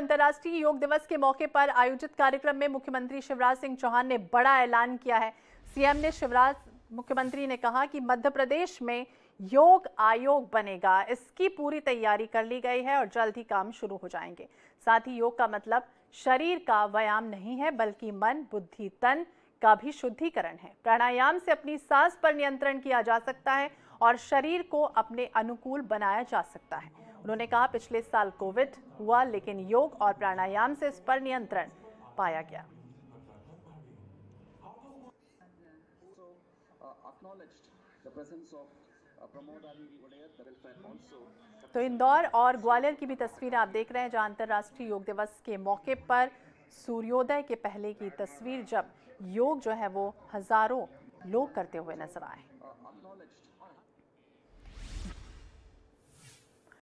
अंतर्राष्ट्रीय योग दिवस के मौके पर आयोजित कार्यक्रम में मुख्यमंत्री शिवराज सिंह चौहान ने बड़ा ऐलान किया है सीएम ने शिवराज मुख्यमंत्री ने कहा कि मध्य प्रदेश में योग आयोग बनेगा इसकी पूरी तैयारी कर ली गई है और जल्द ही काम शुरू हो जाएंगे साथ ही योग का मतलब शरीर का व्यायाम नहीं है बल्कि मन बुद्धि तन का भी शुद्धिकरण है प्राणायाम से अपनी सांस पर नियंत्रण किया जा सकता है और शरीर को अपने अनुकूल बनाया जा सकता है उन्होंने कहा पिछले साल कोविड हुआ लेकिन योग और प्राणायाम से इस पर नियंत्रण पाया गया uh, uh, तो इंदौर और ग्वालियर की भी तस्वीर आप देख रहे हैं जहां अंतर्राष्ट्रीय योग दिवस के मौके पर सूर्योदय के पहले की तस्वीर जब योग जो है वो हजारों लोग करते हुए नजर आए uh,